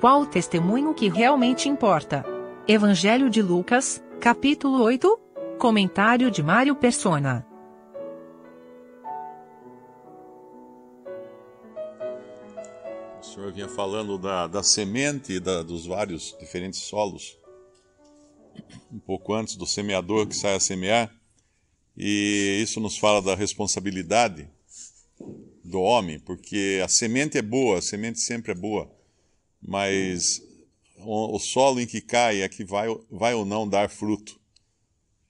Qual o testemunho que realmente importa? Evangelho de Lucas, capítulo 8? Comentário de Mário Persona. O senhor vinha falando da, da semente da, dos vários diferentes solos, um pouco antes do semeador que sai a semear, e isso nos fala da responsabilidade do homem, porque a semente é boa, a semente sempre é boa mas o, solo em que cai é que vai, vai ou não dar fruto.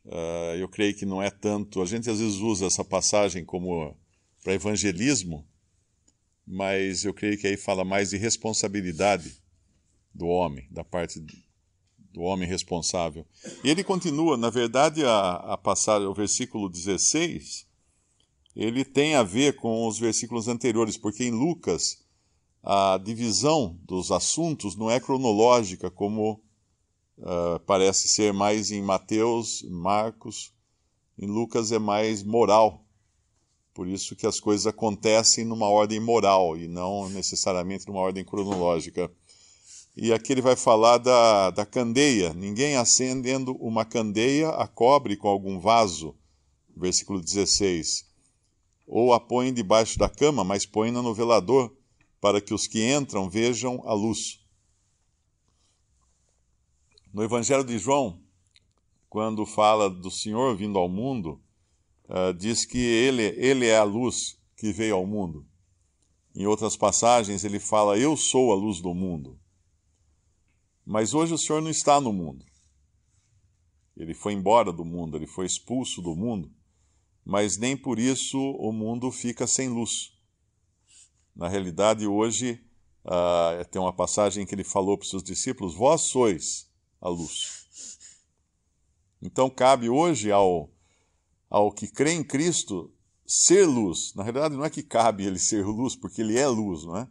Uh, eu creio que não é tanto. A gente às vezes usa essa passagem como para evangelismo, mas eu creio que aí fala mais de responsabilidade do homem, da parte do homem responsável. E ele continua, na verdade, a, a passar o versículo 16, ele tem a ver com os versículos anteriores, porque em Lucas a divisão dos assuntos não é cronológica, como uh, parece ser mais em Mateus, Marcos, em Lucas é mais moral. Por isso que as coisas acontecem numa ordem moral e não necessariamente numa ordem cronológica. E aqui ele vai falar da, da candeia. Ninguém acendendo uma candeia a cobre com algum vaso. Versículo 16. Ou a põe debaixo da cama, mas põe-na no velador para que os que entram vejam a luz. No Evangelho de João, quando fala do Senhor vindo ao mundo, uh, diz que ele, ele é a luz que veio ao mundo. Em outras passagens, ele fala: Eu sou a luz do mundo. Mas hoje o Senhor não está no mundo. Ele foi embora do mundo, ele foi expulso do mundo, mas nem por isso o mundo fica sem luz. Na realidade, hoje uh, tem uma passagem que ele falou para os seus discípulos: Vós sois a luz. Então, cabe hoje ao, ao que crê em Cristo ser luz. Na realidade, não é que cabe ele ser luz, porque ele é luz, não é?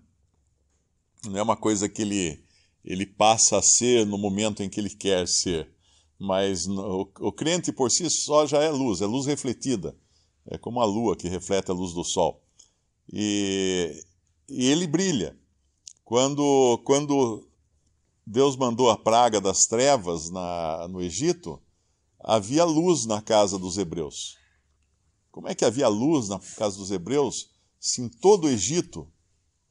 Não é uma coisa que ele, ele passa a ser no momento em que ele quer ser. Mas o, o crente por si só já é luz, é luz refletida. É como a lua que reflete a luz do sol. E e ele brilha. Quando, quando Deus mandou a praga das trevas na, no Egito, havia luz na casa dos hebreus. Como é que havia luz na casa dos hebreus se em todo o Egito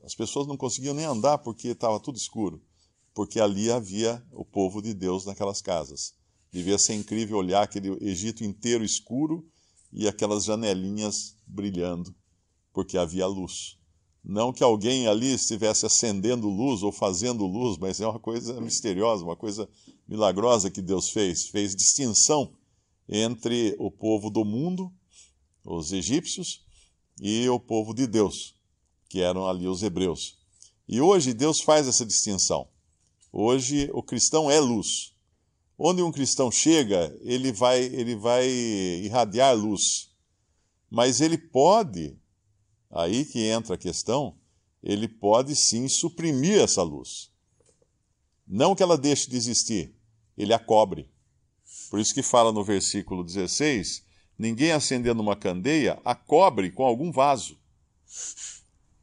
as pessoas não conseguiam nem andar porque estava tudo escuro? Porque ali havia o povo de Deus naquelas casas. Devia ser incrível olhar aquele Egito inteiro escuro e aquelas janelinhas brilhando, porque havia luz. Não que alguém ali estivesse acendendo luz ou fazendo luz, mas é uma coisa misteriosa, uma coisa milagrosa que Deus fez. Fez distinção entre o povo do mundo, os egípcios, e o povo de Deus, que eram ali os hebreus. E hoje Deus faz essa distinção. Hoje o cristão é luz. Onde um cristão chega, ele vai, ele vai irradiar luz. Mas ele pode aí que entra a questão, ele pode sim suprimir essa luz. Não que ela deixe de existir, ele a cobre. Por isso que fala no versículo 16: ninguém acendendo uma candeia a cobre com algum vaso,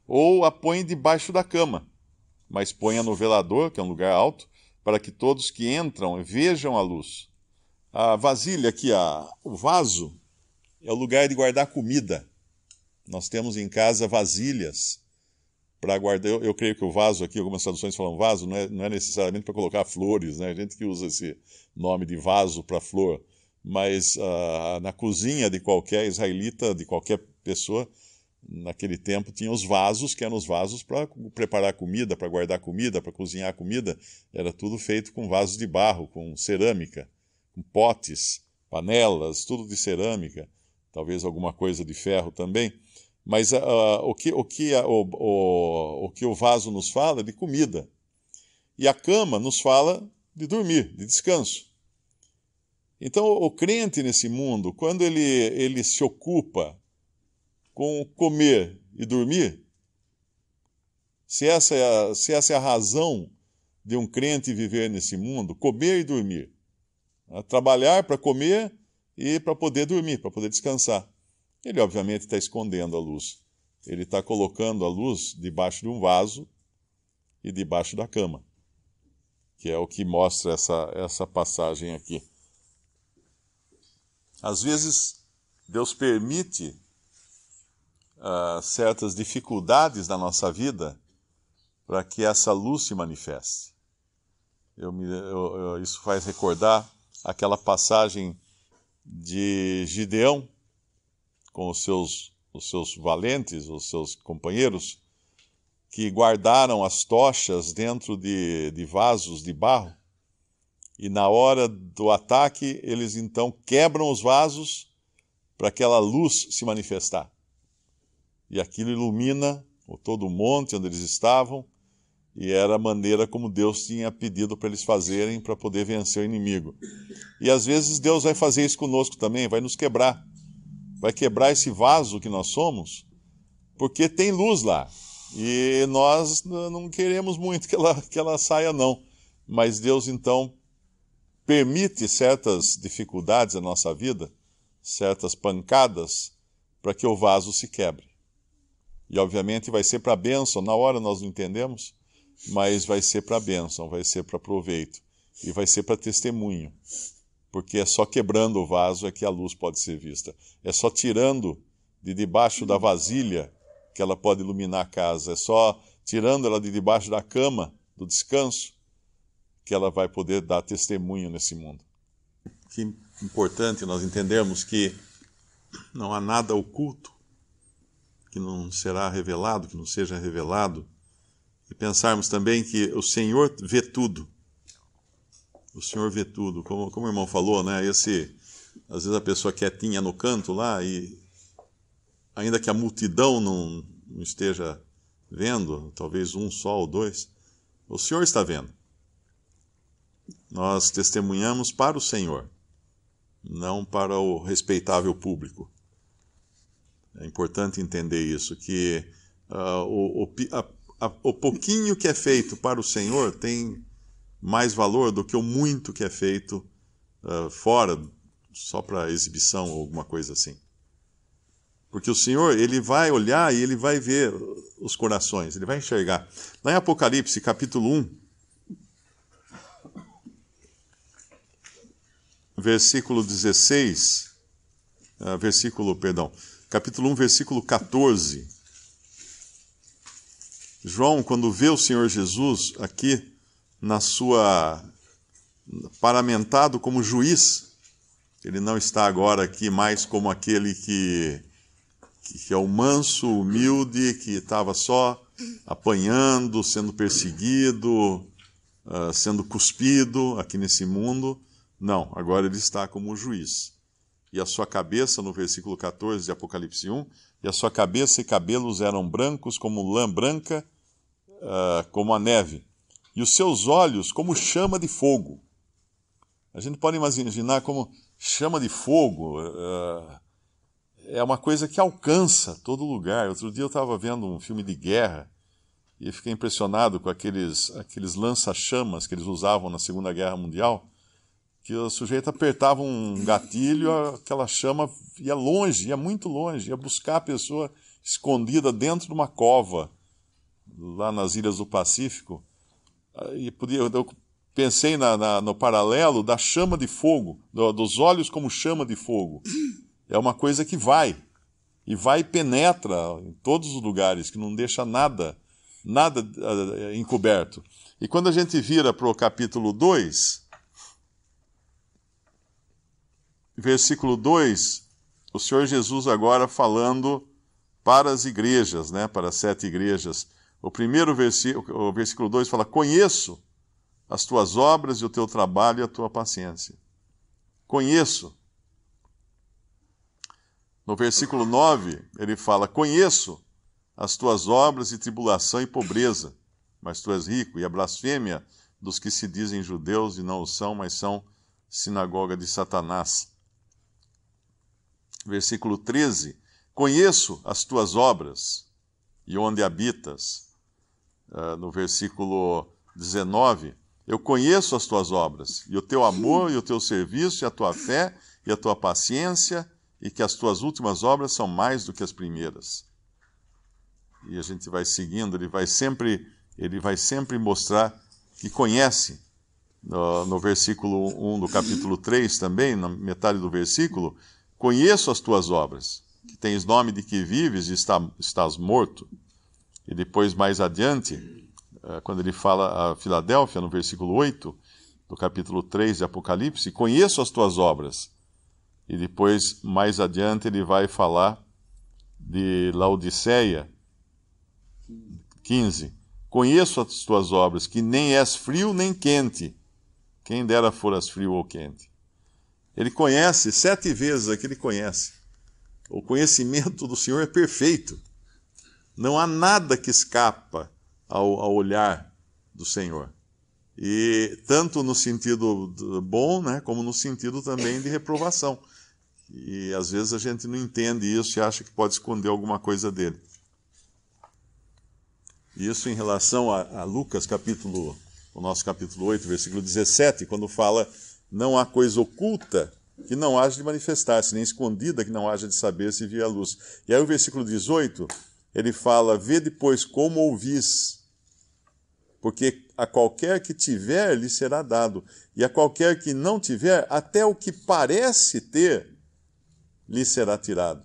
ou a põe debaixo da cama, mas põe no velador, que é um lugar alto, para que todos que entram vejam a luz. A vasilha aqui, a, o vaso, é o lugar de guardar comida. Nós temos em casa vasilhas para guardar. Eu, eu, creio que o vaso aqui, algumas traduções falam vaso, não é, não é necessariamente para colocar flores, né? A gente que usa esse nome de vaso para flor, mas uh, na cozinha de qualquer israelita, de qualquer pessoa, naquele tempo tinha os vasos, que eram os vasos para preparar comida, para guardar comida, para cozinhar comida. Era tudo feito com vasos de barro, com cerâmica, com potes, panelas, tudo de cerâmica, talvez alguma coisa de ferro também. Mas uh, o, que, o, que, uh, o, o, o que o vaso nos fala é de comida. E a cama nos fala de dormir, de descanso. Então, o crente nesse mundo, quando ele, ele se ocupa com comer e dormir, se essa, é a, se essa é a razão de um crente viver nesse mundo, comer e dormir, né? trabalhar para comer e para poder dormir, para poder descansar. Ele, obviamente, está escondendo a luz. Ele está colocando a luz debaixo de um vaso e debaixo da cama, que é o que mostra essa, essa passagem aqui. Às vezes, Deus permite uh, certas dificuldades na nossa vida para que essa luz se manifeste. Eu me, eu, eu, isso faz recordar aquela passagem de Gideão, com os seus, os seus valentes, os seus companheiros, que guardaram as tochas dentro de, de vasos de barro. E na hora do ataque, eles então quebram os vasos para aquela luz se manifestar. E aquilo ilumina todo o monte onde eles estavam, e era a maneira como Deus tinha pedido para eles fazerem para poder vencer o inimigo. E às vezes Deus vai fazer isso conosco também, vai nos quebrar vai quebrar esse vaso que nós somos, porque tem luz lá. E nós não queremos muito que ela, que ela saia, não. Mas Deus, então, permite certas dificuldades na nossa vida, certas pancadas, para que o vaso se quebre. E, obviamente, vai ser para bênção. Na hora nós não entendemos, mas vai ser para bênção, vai ser para proveito e vai ser para testemunho porque é só quebrando o vaso é que a luz pode ser vista. É só tirando de debaixo da vasilha que ela pode iluminar a casa. É só tirando ela de debaixo da cama, do descanso, que ela vai poder dar testemunho nesse mundo. Que importante nós entendermos que não há nada oculto que não será revelado, que não seja revelado, e pensarmos também que o Senhor vê tudo o Senhor vê tudo. Como, como o irmão falou, né? Esse, às vezes a pessoa quietinha no canto lá e ainda que a multidão não, não esteja vendo, talvez um só ou dois, o Senhor está vendo. Nós testemunhamos para o Senhor, não para o respeitável público. É importante entender isso, que uh, o, o, a, a, o pouquinho que é feito para o Senhor tem mais valor do que o muito que é feito uh, fora, só para exibição ou alguma coisa assim. Porque o Senhor, ele vai olhar e ele vai ver os corações, ele vai enxergar. Lá em Apocalipse, capítulo 1, versículo 16, uh, ah, versículo, perdão, capítulo 1, versículo 14. João, quando vê o Senhor Jesus aqui, na sua paramentado como juiz. Ele não está agora aqui mais como aquele que, que é o manso, humilde, que estava só apanhando, sendo perseguido, uh, sendo cuspido aqui nesse mundo. Não, agora ele está como juiz. E a sua cabeça, no versículo 14 de Apocalipse 1, e a sua cabeça e cabelos eram brancos como lã branca, uh, como a neve e os seus olhos como chama de fogo. A gente pode imaginar como chama de fogo uh, é uma coisa que alcança todo lugar. Outro dia eu estava vendo um filme de guerra e fiquei impressionado com aqueles, aqueles lança-chamas que eles usavam na Segunda Guerra Mundial, que o sujeito apertava um gatilho, aquela chama ia longe, ia muito longe, ia buscar a pessoa escondida dentro de uma cova lá nas ilhas do Pacífico e podia, eu pensei na, na, no paralelo da chama de fogo, do, dos olhos como chama de fogo. É uma coisa que vai, e vai e penetra em todos os lugares, que não deixa nada, nada eh, encoberto. E quando a gente vira para o capítulo 2, versículo 2, o Senhor Jesus agora falando para as igrejas, né, para as sete igrejas. O primeiro versículo, o versículo 2 fala: Conheço as tuas obras e o teu trabalho e a tua paciência. Conheço. No versículo 9, ele fala: Conheço as tuas obras e tribulação e pobreza, mas tu és rico, e a é blasfêmia dos que se dizem judeus e não o são, mas são sinagoga de Satanás. Versículo 13: Conheço as tuas obras e onde habitas, ah, no versículo 19: Eu conheço as tuas obras, e o teu amor, e o teu serviço, e a tua fé, e a tua paciência, e que as tuas últimas obras são mais do que as primeiras. E a gente vai seguindo, ele vai sempre, ele vai sempre mostrar que conhece. No, no versículo 1 do capítulo 3 também, na metade do versículo, conheço as tuas obras, que tens nome de que vives e está, estás morto. E depois, mais adiante, eh, quando ele fala a Filadélfia, no versículo 8 do capítulo 3 de Apocalipse, conheço as tuas obras. E depois, mais adiante, ele vai falar de Laodiceia 15. Conheço as tuas obras, que nem és frio nem quente. Quem dera foras frio ou quente. Ele conhece, sete vezes aqui ele conhece. O conhecimento do Senhor é perfeito. Não há nada que escapa ao, ao olhar do Senhor. E tanto no sentido bom, né, como no sentido também de reprovação. E às vezes a gente não entende isso e acha que pode esconder alguma coisa dele. Isso em relação a, a Lucas capítulo, o nosso capítulo 8, versículo 17, quando fala não há coisa oculta que não haja de manifestar-se, nem escondida que não haja de saber se via a luz. E aí o versículo 18 ele fala: Vê depois como ouvis, porque a qualquer que tiver lhe será dado, e a qualquer que não tiver, até o que parece ter lhe será tirado.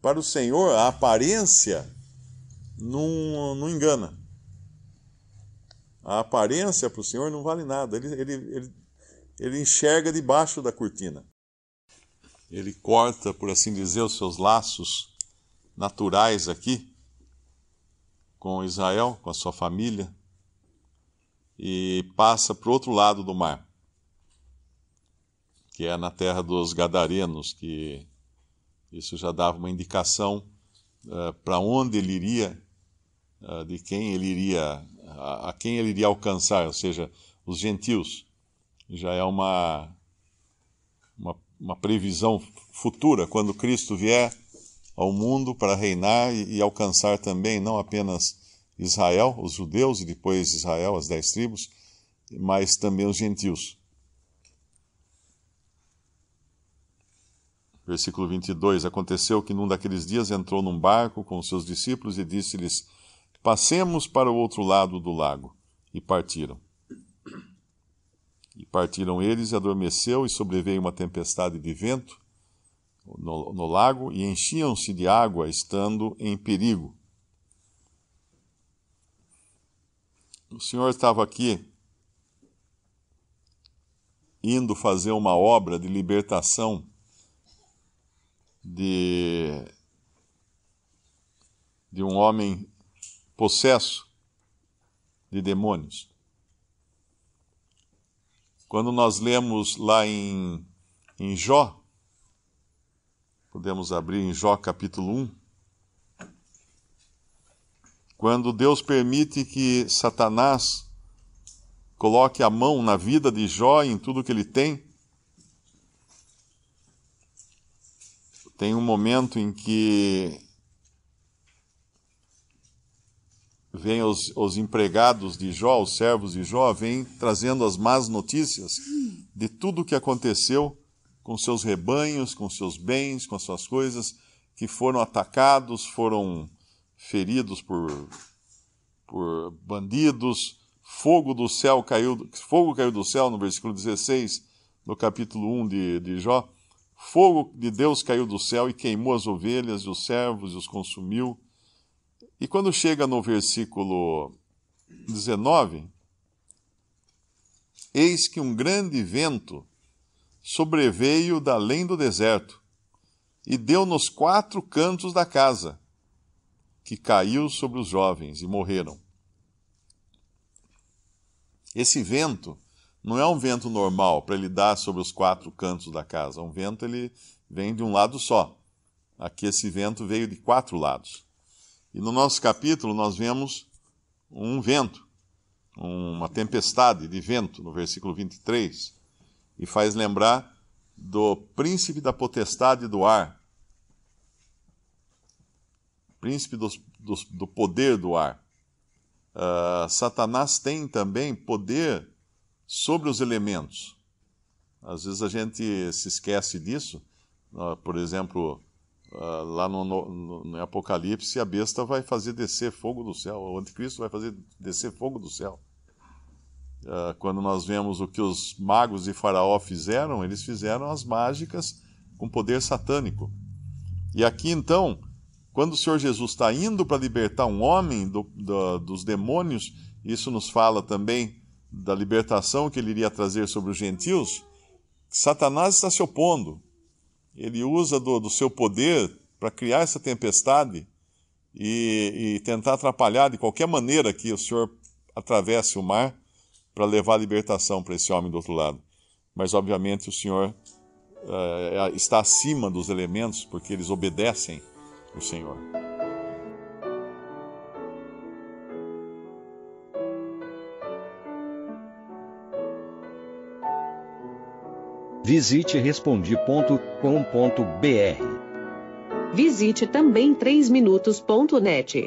Para o Senhor, a aparência não, não engana. A aparência para o Senhor não vale nada. Ele, ele, ele, ele enxerga debaixo da cortina. Ele corta, por assim dizer, os seus laços naturais aqui, com Israel, com a sua família, e passa para o outro lado do mar, que é na terra dos Gadarenos, que isso já dava uma indicação uh, eh, para onde ele iria, uh, de quem ele iria, a, a quem ele iria alcançar, ou seja, os gentios. Já é uma, uma, uma previsão futura, quando Cristo vier ao mundo para reinar e, e alcançar também não apenas Israel, os judeus, e depois Israel, as dez tribos, mas também os gentios. Versículo 22: Aconteceu que num daqueles dias entrou num barco com seus discípulos e disse-lhes: Passemos para o outro lado do lago. E partiram. E partiram eles, e adormeceu, e sobreveio uma tempestade de vento, no, no lago e enchiam-se de água estando em perigo. O Senhor estava aqui indo fazer uma obra de libertação de, de um homem possesso de demônios. Quando nós lemos lá em, em Jó, Podemos abrir em Jó capítulo 1. Quando Deus permite que Satanás coloque a mão na vida de Jó, em tudo que ele tem, tem um momento em que vêm os, os, empregados de Jó, os servos de Jó, vêm trazendo as más notícias de tudo o que aconteceu com seus rebanhos, com seus bens, com suas coisas, que foram atacados, foram feridos por, por bandidos, fogo do céu caiu, fogo caiu do céu no versículo 16 do capítulo 1 de, de Jó. Fogo de Deus caiu do céu e queimou as ovelhas e os servos e os consumiu. E quando chega no versículo 19, eis que um grande vento sobreveio da além do deserto e deu nos quatro cantos da casa, que caiu sobre os jovens e morreram. Esse vento não é um vento normal para ele dar sobre os quatro cantos da casa. Um vento ele vem de um lado só. Aqui esse vento veio de quatro lados. E no nosso capítulo nós vemos um vento, uma tempestade de vento, no versículo 23 e faz lembrar do príncipe da potestade do ar, príncipe dos, dos, do poder do ar. Uh, Satanás tem também poder sobre os elementos. Às vezes a gente se esquece disso. Uh, por exemplo, uh, lá no, no, no Apocalipse, a besta vai fazer descer fogo do céu, o anticristo vai fazer descer fogo do céu. Uh, quando nós vemos o que os magos de Faraó fizeram, eles fizeram as mágicas com poder satânico. E aqui então, quando o Senhor Jesus está indo para libertar um homem do, do, dos demônios, isso nos fala também da libertação que ele iria trazer sobre os gentios. Satanás está se opondo. Ele usa do, do seu poder para criar essa tempestade e, e tentar atrapalhar de qualquer maneira que o Senhor atravesse o mar para levar a libertação para esse homem do outro lado. Mas, obviamente, o Senhor uh, está acima dos elementos, porque eles obedecem o Senhor. Visite respondi.com.br. Visite também 3minutos.net.